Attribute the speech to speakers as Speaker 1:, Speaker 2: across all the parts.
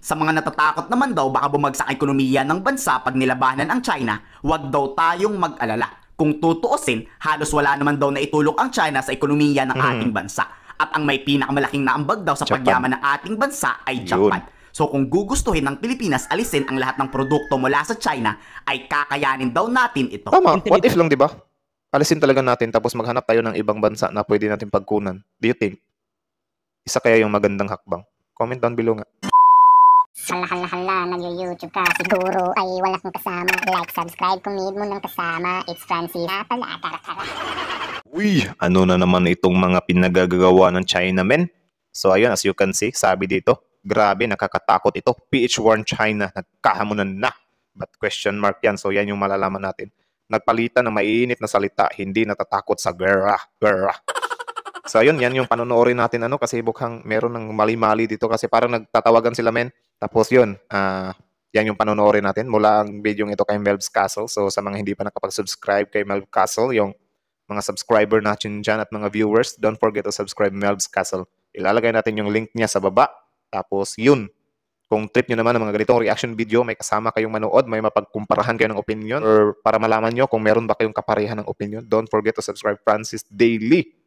Speaker 1: Sa mga natatakot naman daw baka bumagsak ekonomiya ng bansa pag nilabanan ang China, wag daw tayong mag-alala. Kung tutuusin, halos wala naman daw na itulok ang China sa ekonomiya ng mm-hmm. ating bansa. At ang may pinakamalaking naambag daw sa Japan. pagyaman ng ating bansa ay Japan. Yun. So kung gugustuhin ng Pilipinas alisin ang lahat ng produkto mula sa China, ay kakayanin daw natin ito. Tama, what if
Speaker 2: lang 'di ba? Alisin talaga natin tapos maghanap tayo ng ibang bansa na pwede natin pagkunan. Do you think? Isa kaya yung magandang hakbang? Comment down below nga.
Speaker 1: Hala hala hala, nag-YouTube ka Siguro ay wala kang kasama Like, subscribe kung mo ng kasama It's Francis na pala, tara tara
Speaker 2: Uy, ano na naman itong mga pinagagawa ng China men? So ayun, as you can see, sabi dito Grabe, nakakatakot ito PH1 China, nagkahamunan na But question mark yan, so yan yung malalaman natin Nagpalitan ng maiinit na salita Hindi natatakot sa gera, gera So ayun, yan yung panonoodin natin ano kasi bukhang meron ng mali-mali dito kasi parang nagtatawagan sila men tapos yun, uh, yan yung panonorin natin mula ang video ito kay Melb's Castle. So sa mga hindi pa nakapag-subscribe kay Melb's Castle, yung mga subscriber natin dyan at mga viewers, don't forget to subscribe Melb's Castle. Ilalagay natin yung link niya sa baba. Tapos yun, kung trip nyo naman ng mga ganitong reaction video, may kasama kayong manood, may mapagkumparahan kayo ng opinion, or para malaman nyo kung meron ba kayong kaparehan ng opinion, don't forget to subscribe Francis Daily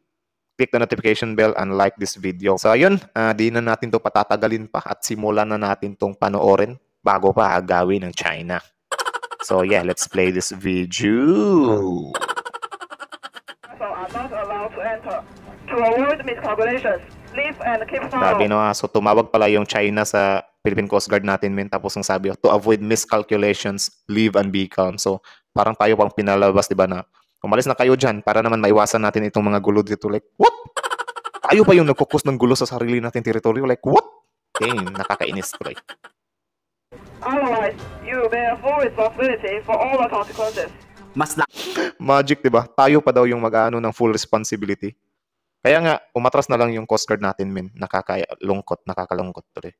Speaker 2: click the notification bell and like this video. So ayun, uh, di na natin to patatagalin pa at simulan na natin tong panoorin bago pa gawin ng China. So yeah, let's play this video. So are not allowed to enter. To avoid miscalculations, leave and keep follow. Sabi no, so tumawag pala yung China sa Philippine Coast Guard natin min tapos ang sabi to avoid miscalculations, leave and be calm. So parang tayo pang pinalabas 'di ba na Umalis na kayo dyan para naman maiwasan natin itong mga gulo dito. Like, what? Tayo pa yung nagkukus ng gulo sa sarili natin teritoryo. Like, what? Dang, nakakainis tuloy.
Speaker 1: Otherwise, you bear full responsibility for all the consequences.
Speaker 2: Mas la- Magic, di ba? Tayo pa daw yung mag-ano ng full responsibility. Kaya nga, umatras na lang yung cost card natin, men. Nakakalungkot, nakakalungkot tuloy.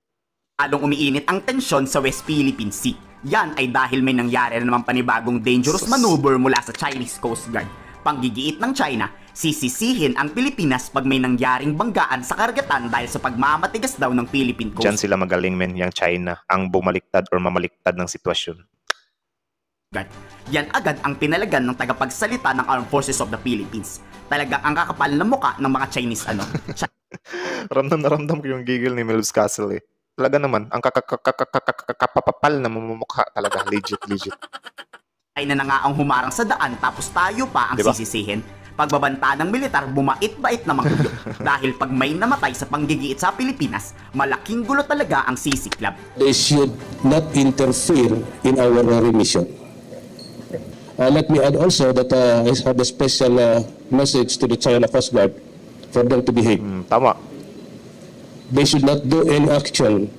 Speaker 1: Lalong umiinit ang tensyon sa West Philippine Sea. Yan ay dahil may nangyari na naman panibagong dangerous maneuver mula sa Chinese Coast Guard. Panggigiit ng China, sisisihin ang Pilipinas pag may nangyaring banggaan sa karagatan dahil sa pagmamatigas daw ng Philippine Coast. Diyan sila
Speaker 2: magaling men, yung China, ang bumaliktad or mamaliktad ng sitwasyon.
Speaker 1: Guard. Yan agad ang pinalagan ng tagapagsalita ng Armed Forces of the Philippines. Talaga ang kakapal ng muka ng mga
Speaker 2: Chinese ano. ramdam na ramdam ko yung gigil ni Melvs Castle eh. Talaga naman, ang kakapapal na mamumukha talaga. Legit, legit. Ay na
Speaker 1: na nga ang humarang sa daan tapos tayo pa ang diba? sisisihin. Pagbabanta ng militar, bumait-bait na manggulo. Dahil pag may namatay sa panggigiit sa Pilipinas, malaking gulo talaga ang sisiklab. They
Speaker 3: should not
Speaker 1: interfere in our remission.
Speaker 2: Uh, let me add also that uh, I have a special uh, message to the China Coast Guard for them to behave. Mm, tama they should not do any action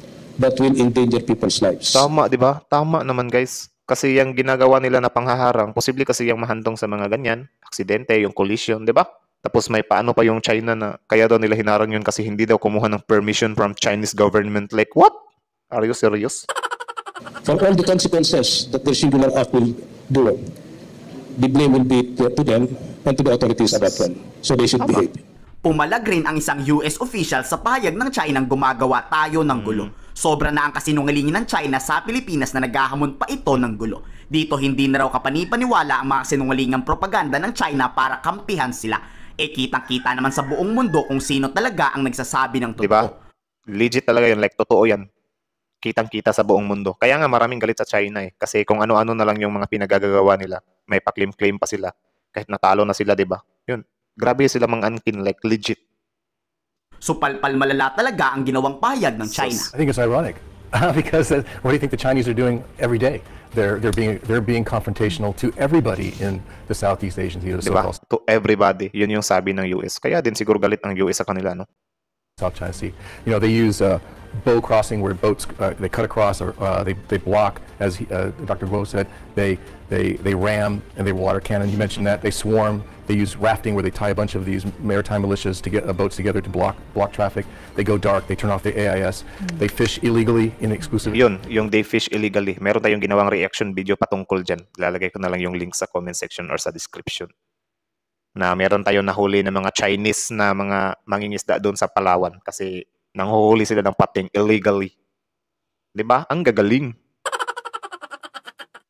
Speaker 2: that will endanger people's lives. Tama, di ba? Tama naman, guys. Kasi yung ginagawa nila na panghaharang, posible kasi yung mahandong sa mga ganyan, aksidente, yung collision, di ba? Tapos may paano pa yung China na kaya daw nila hinarang yun kasi hindi daw kumuha ng permission from Chinese government. Like, what? Are you serious? For all the consequences that their singular act will do, the blame will be to them and to the authorities at that So they should Tama. behave.
Speaker 1: Pumalag rin ang isang US official sa pahayag ng China ng gumagawa tayo ng gulo. Mm. Sobra na ang kasinungalingan ng China sa Pilipinas na naghahamon pa ito ng gulo. Dito hindi na raw kapanipaniwala ang mga sinungalingang propaganda ng China para kampihan sila. E kitang-kita naman sa buong
Speaker 2: mundo kung sino talaga ang nagsasabi ng totoo. Diba? Legit talaga yun. Like, totoo yan. Kitang-kita sa buong mundo. Kaya nga maraming galit sa China eh. Kasi kung ano-ano na lang yung mga pinagagagawa nila, may paklim-claim pa sila. Kahit natalo na sila, diba? Yun grabe sila mang unkin like legit.
Speaker 1: So palpal malala talaga ang ginawang payag ng China.
Speaker 2: I think it's ironic. because uh, what do you think the Chinese are doing every day? They're they're being they're being confrontational to everybody in the Southeast Asian theater. Diba? So to everybody. Yun yung sabi ng US. Kaya din siguro galit ang US sa kanila, no? South China Sea. You know, they use uh, bow crossing where boats uh, they cut across or uh, they, they block, as he, uh, Dr. Bo said. They they they ram and they water cannon. You mentioned that they swarm. They use rafting where they tie a bunch of these maritime militias to get uh, boats together to block block traffic. They go dark. They turn off the AIS. Mm. They fish illegally in exclusive. Yun, yung they fish illegally. Meron tayong ginawang reaction video patungkol dyan. Lalagay ko na lang yung link sa comment section or sa description. na meron tayong nahuli ng mga Chinese na mga mangingisda doon sa Palawan kasi nanghuhuli sila ng pating illegally. 'Di ba? Ang gagaling.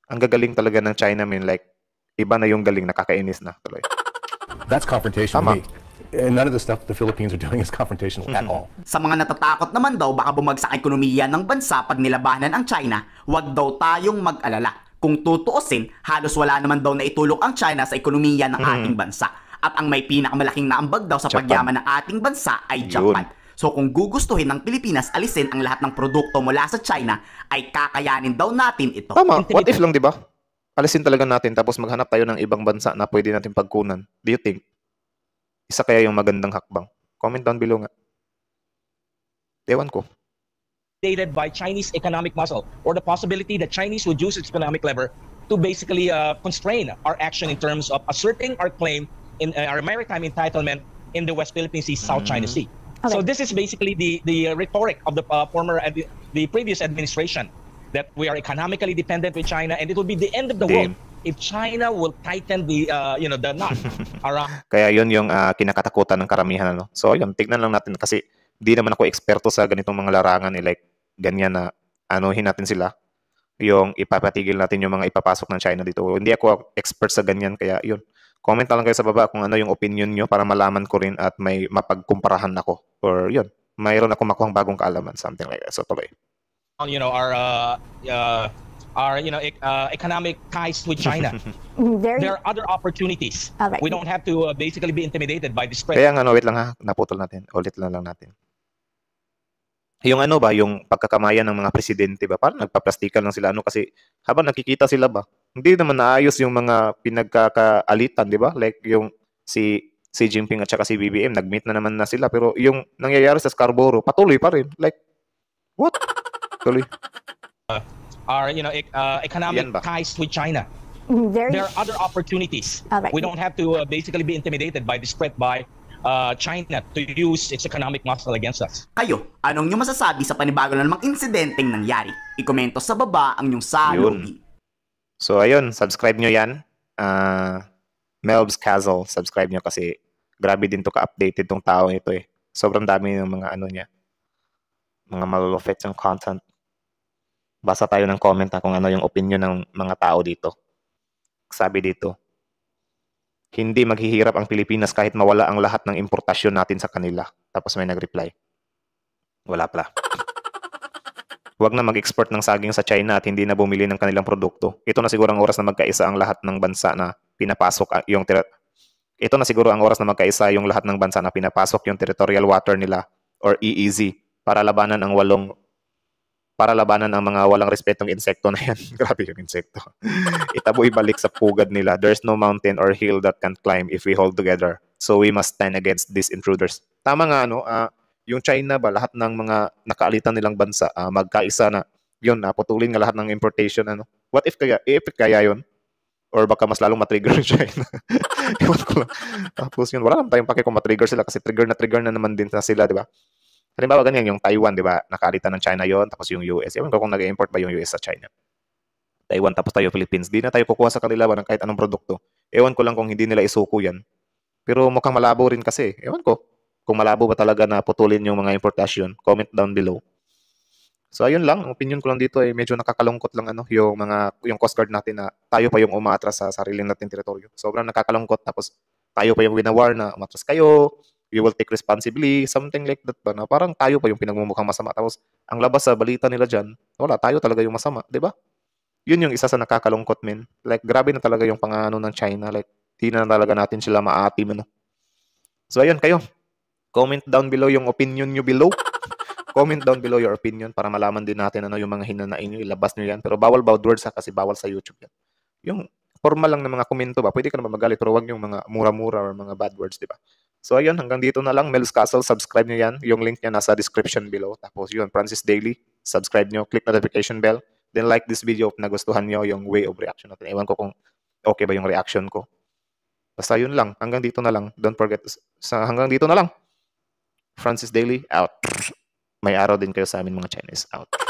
Speaker 2: Ang gagaling talaga ng China man. like iba na yung galing nakakainis na tuloy. That's confrontation Tama. me. And eh, none of the stuff the Philippines are doing is confrontational mm-hmm. at all.
Speaker 1: Sa mga natatakot naman daw baka bumagsak ekonomiya ng bansa pag nilabanan ang China, wag daw tayong mag-alala kung tutuusin, halos wala naman daw na itulong ang China sa ekonomiya ng mm-hmm. ating bansa. At ang may pinakamalaking naambag daw sa Japan. pagyaman ng ating bansa ay Japan. Yun. So kung gugustuhin ng Pilipinas alisin ang lahat ng produkto mula sa China, ay kakayanin daw natin ito. Tama, what if
Speaker 2: lang 'di ba? Alisin talaga natin tapos maghanap tayo ng ibang bansa na pwede natin pagkunan. Do you think? Isa kaya yung magandang hakbang? Comment down below nga. Ewan ko
Speaker 3: dictated by Chinese economic muscle or the possibility that Chinese would use its economic lever to basically uh, constrain our action in terms of asserting our claim in uh, our maritime entitlement in the West Philippine Sea, South mm. China Sea. Okay. So this is basically the the rhetoric of the uh, former the previous administration that we are economically dependent with China and it will be the end of the Damn. world if China will tighten the uh, you know the knot around
Speaker 2: kaya yon yung uh, kinakatakutan ng karamihan ano so yun tignan lang natin kasi di naman ako eksperto sa ganitong mga larangan eh. like ganyan na anuhin natin sila, yung ipapatigil natin yung mga ipapasok ng China dito. Hindi ako expert sa ganyan, kaya yun. Comment lang kayo sa baba kung ano yung opinion nyo para malaman ko rin at may mapagkumparahan ako. Or yun, mayroon ako makuhang bagong kaalaman, something like that. So tuloy.
Speaker 3: You know, our, uh, uh, our you know, e uh, economic ties with China. Very... There are other opportunities. Right. We don't have to uh, basically be intimidated by this spread. Kaya nga, no,
Speaker 2: wait lang ha. Naputol natin. Ulit lang lang natin yung ano ba, yung pagkakamaya ng mga presidente ba, parang nagpaplastikan lang sila ano kasi habang nakikita sila ba, hindi naman naayos yung mga pinagkakaalitan, di ba? Like yung si si Jinping at saka si BBM, nagmeet na naman na sila pero yung nangyayari sa Scarborough, patuloy pa rin. Like what? Tuloy.
Speaker 3: Uh, our you know e-, uh, economic ties with China. Mm, very... There are other opportunities. Right. We don't have to uh, basically be intimidated by this threat by uh, China
Speaker 1: to use its economic muscle against us. Kayo, anong nyo masasabi sa panibago na namang insidenteng nangyari? Ikomento sa baba ang inyong
Speaker 2: salobi. So ayun, subscribe nyo yan. Uh, ah, Melb's Castle, subscribe nyo kasi grabe din to ka-updated tong tao ito eh. Sobrang dami ng mga ano niya. Mga malulofet yung content. Basa tayo ng comment ha, kung ano yung opinion ng mga tao dito. Sabi dito, hindi maghihirap ang Pilipinas kahit mawala ang lahat ng importasyon natin sa kanila. Tapos may nagreply. Wala pala. Huwag na mag-export ng saging sa China at hindi na bumili ng kanilang produkto. Ito na siguro ang oras na magkaisa ang lahat ng bansa na pinapasok ah, yung ter- Ito na siguro ang oras na magkaisa yung lahat ng bansa na pinapasok yung territorial water nila or EEZ para labanan ang walong para labanan ang mga walang respetong insekto na yan. Grabe yung insekto. Itaboy ibalik sa pugad nila. There's no mountain or hill that can climb if we hold together. So we must stand against these intruders. Tama nga, no? uh, yung China ba, lahat ng mga nakaalitan nilang bansa, uh, magkaisa na, yun, naputulin nga lahat ng importation, ano. What if kaya, if kaya yun? Or baka mas lalong matrigger yung China. Ewan ko lang. Tapos yun, wala lang tayong pake kung matrigger sila kasi trigger na trigger na naman din na sila, di ba? Halimbawa ganyan yung Taiwan, 'di ba? Nakalitan ng China 'yon, tapos yung US. Ewan ko kung nag-import ba yung US sa China. Taiwan tapos tayo Philippines. Di na tayo kukuha sa kanila ng kahit anong produkto. Ewan ko lang kung hindi nila isuko 'yan. Pero mukhang malabo rin kasi. Ewan ko kung malabo ba talaga na putulin yung mga importasyon. Comment down below. So ayun lang, ang opinion ko lang dito ay medyo nakakalungkot lang ano yung mga yung Coast Guard natin na tayo pa yung umaatras sa sarili natin teritoryo. Sobrang nakakalungkot tapos tayo pa yung winawar na umatras kayo, you will take responsibility, something like that ba? Na parang tayo pa yung pinagmumukhang masama. Tapos, ang labas sa balita nila dyan, wala, tayo talaga yung masama, di ba? Yun yung isa sa nakakalungkot, men. Like, grabe na talaga yung pangano ng China. Like, di na talaga natin sila maati, ano. So, ayun, kayo. Comment down below yung opinion nyo below. Comment down below your opinion para malaman din natin ano yung mga hinanain nyo. Ilabas nyo yan. Pero bawal bad words ha, kasi bawal sa YouTube yan. Yung formal lang ng mga komento ba? Pwede ka naman magalit pero wag yung mga mura-mura or mga bad words, di ba? So ayun, hanggang dito na lang. Mel's Castle, subscribe nyo yan. Yung link niya nasa description below. Tapos yun, Francis Daily, subscribe nyo, click notification bell. Then like this video if nagustuhan nyo yung way of reaction natin. Ewan ko kung okay ba yung reaction ko. Basta yun lang. Hanggang dito na lang. Don't forget. Sa, hanggang dito na lang. Francis Daily, out. May araw din kayo sa amin mga Chinese, out.